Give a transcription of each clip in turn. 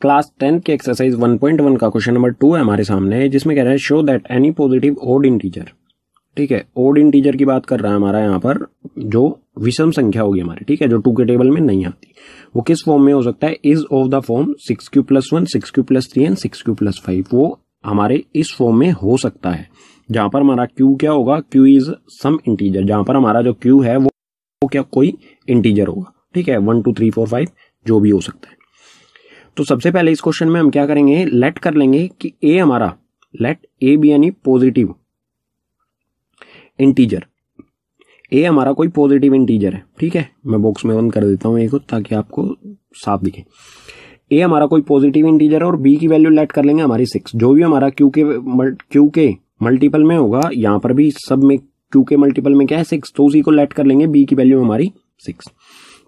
class tenth के exercise 1.1 का question number two है हमारे सामने जिसमें कह रहे हैं show that any positive odd integer ठीक है ओड इंटीजर की बात कर रहा है हमारा यहाँ पर जो विषम संख्या होगी हमारी ठीक है जो टू के टेबल में नहीं आती वो किस फॉर्म में हो सकता है is of the form six q plus one six q plus three and six q plus five वो हमारे इस फॉर्म में हो सकता है जहां पर हमारा क्यू क्या होगा क्यू इज सम इंटीजर जहां पर हमारा जो क्यू है वो क्या कोई इंटीजर होगा ठीक है one two three four five जो भी हो सकता है तो सबसे पहले इस क्वेश्चन में हम क्या करेंगे लेट कर लेंगे कि ए हमारा लेट ए बी यानी पॉजिटिव इंटीजर ए हमारा कोई पॉजिटिव इंटीजर है ठीक है मैं बॉक्स में बंद कर देता हूं ए को ताकि आपको साफ दिखे ए हमारा कोई पॉजिटिव इंटीजर है और बी की वैल्यू लेट कर लेंगे हमारी सिक्स जो भी हमारा क्यू के क्यू के मल्टीपल में होगा यहां पर भी सब में क्यू के मल्टीपल में क्या है सिक्स तो उसी को लेट कर लेंगे बी की वैल्यू हमारी सिक्स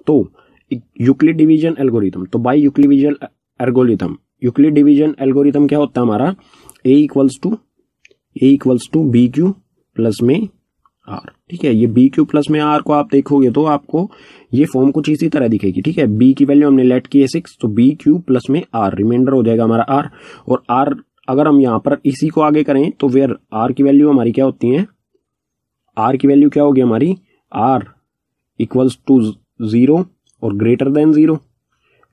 तो यूक्लिड डिवीजन एल्गोरिथम तो by Euclid algorithm Euclid division algorithm क्या होता है हमारा A equals to A equals to B q plus में आर ठीक है ये बी क्यू प्लस में आर को आप देखोगे तो आपको ये फॉर्म कुछ इसी तरह दिखेगी ठीक है बी की वैल्यू हमने लेट की है सिक्स तो बी क्यू प्लस में आर रिमाइंडर हो जाएगा हमारा आर और आर अगर हम यहां पर इसी को आगे करें तो वेयर आर की वैल्यू हमारी क्या होती है आर की वैल्यू क्या होगी हमारी R equals to zero or greater than zero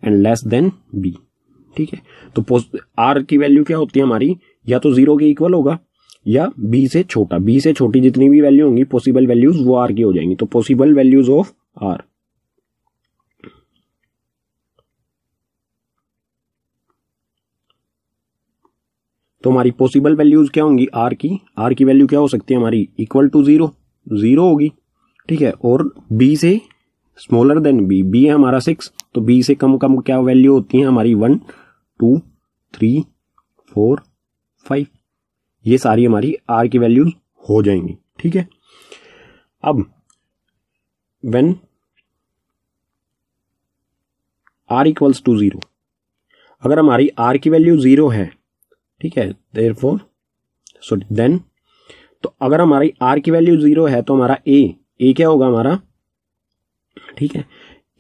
and less than B ठीक है तो आर की वैल्यू क्या होती है हमारी या तो जीरो के इक्वल होगा या बी से छोटा बी से छोटी जितनी भी वैल्यू होंगी पॉसिबल वैल्यूज वो आर की हो जाएंगी तो पॉसिबल वैल्यूज ऑफ आर तो हमारी पॉसिबल वैल्यूज क्या होंगी आर की आर की वैल्यू क्या हो सकती है हमारी इक्वल टू जीरो जीरो होगी ठीक है और बी से स्मॉलर देन बी बी है हमारा सिक्स तो बी से कम कम क्या वैल्यू होती है हमारी one two three four five ये सारी हमारी आर की वैल्यूज हो जाएंगी ठीक है अब when R equals to zero अगर हमारी आर की वैल्यू ज़ीरो है ठीक है देर फोर सॉरी देन तो अगर हमारी आर की वैल्यू ज़ीरो है तो हमारा ए ए क्या होगा हमारा ठीक है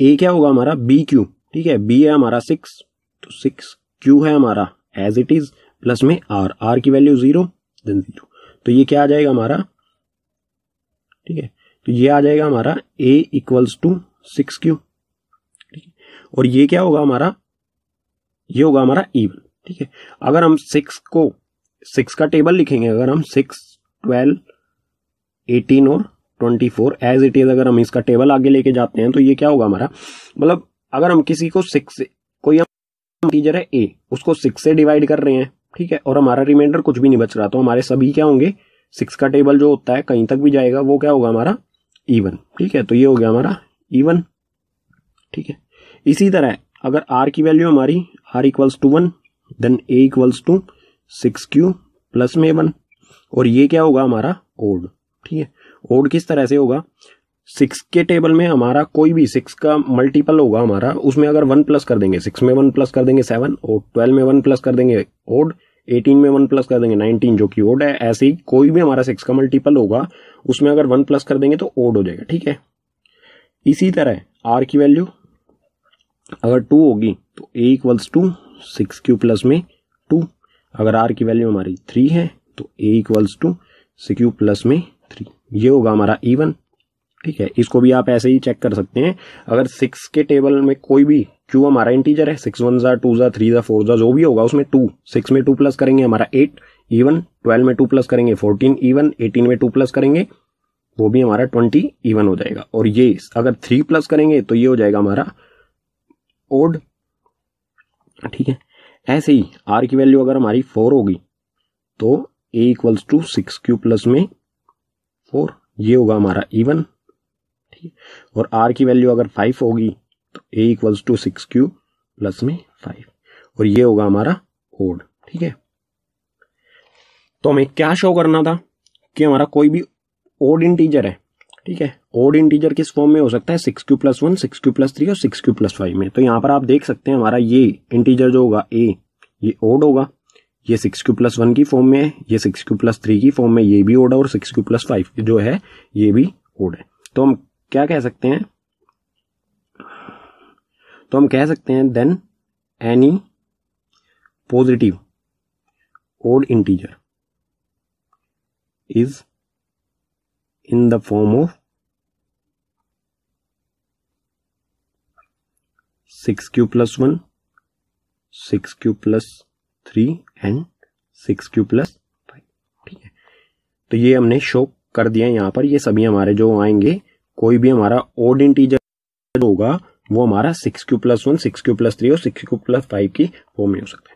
ए क्या होगा हमारा बी क्यू ठीक है बी है हमारा सिक्स तो सिक्स क्यू है हमारा एज इट इज प्लस में आर आर की वैल्यू जीरो देन जीरो तो ये क्या आ जाएगा हमारा ठीक है तो ये आ जाएगा हमारा A equals to six q ठीक है और ये क्या होगा हमारा ये होगा हमारा इवन ठीक है अगर हम सिक्स को सिक्स का टेबल लिखेंगे अगर हम सिक्स ट्वेल्व एटीन और twenty four as it is अगर हम इसका टेबल आगे लेके जाते हैं तो ये क्या होगा हमारा मतलब अगर हम किसी को सिक्स इंटीजर है ए उसको सिक्स से डिवाइड कर रहे हैं ठीक है और हमारा रिमाइंडर कुछ भी नहीं बच रहा तो हमारे सभी क्या होंगे सिक्स का टेबल जो होता है कहीं तक भी जाएगा वो क्या होगा हमारा इवन ठीक है तो ये हो गया हमारा इवन ठीक है इसी तरह अगर आर की वैल्यू हमारी R equals to one then A equals to six q plus में वन और ये क्या होगा हमारा ओड ठीक है ओड किस तरह से होगा सिक्स के टेबल में हमारा कोई भी सिक्स का मल्टीपल होगा हमारा उसमें अगर वन प्लस कर देंगे सिक्स में वन प्लस कर देंगे सेवन और ट्वेल्व में वन प्लस कर देंगे ओड एटीन में वन प्लस कर देंगे नाइनटीन जो कि ओड है ऐसे ही कोई भी हमारा सिक्स का मल्टीपल होगा उसमें अगर वन प्लस कर देंगे तो ओड हो जाएगा ठीक है इसी तरह आर की वैल्यू अगर टू होगी तो ए equals to six q plus में टू अगर आर की वैल्यू हमारी थ्री है तो ए इक्वल्स टू क्यू प्लस में थ्री ये होगा हमारा ई वन ठीक है इसको भी आप ऐसे ही चेक कर सकते हैं अगर सिक्स के टेबल में कोई भी क्यू हमारा इंटीजर है सिक्स वन ज़ा टू ज़ा थ्री ज़ा फोर ज़ा जो भी होगा उसमें टू सिक्स में टू प्लस करेंगे हमारा एट इवन ट्वेल्व में टू प्लस करेंगे फोर्टीन इवन एटीन में टू प्लस करेंगे वो भी हमारा ट्वेंटी इवन हो जाएगा और ये अगर थ्री प्लस करेंगे तो ये हो जाएगा हमारा ओड ठीक है ऐसे ही आर की वैल्यू अगर हमारी फोर होगी तो ए equals to six q plus में फोर ये होगा हमारा इवन ठीक है और आर की वैल्यू अगर फाइव होगी तो ए equals to six q plus में फाइव और ये होगा हमारा ओड ठीक है तो हमें क्या शो करना था कि हमारा कोई भी ओड इंटीजर है ठीक है ओड इंटीजर किस फॉर्म में हो सकता है six q plus one six q plus three और सिक्स क्यू प्लस फाइव में तो यहां पर आप देख सकते हैं हमारा ये इंटीजर जो होगा ए ये ओड होगा ये सिक्स क्यू प्लस वन की फॉर्म में है ये सिक्स क्यू प्लस थ्री की फॉर्म में ये भी ओड है और सिक्स क्यू प्लस फाइव जो है ये भी ओड है तो हम क्या कह सकते हैं तो हम कह सकते हैं then any positive odd integer is in the form of six q plus one six q plus three and six q plus five ठीक है तो ये हमने शो कर दिया यहां पर ये सभी हमारे जो आएंगे कोई भी हमारा ओड इंटीजर होगा वो हमारा six q plus one six q plus three और सिक्स क्यू प्लस फाइव की फॉर्म में हो सकता है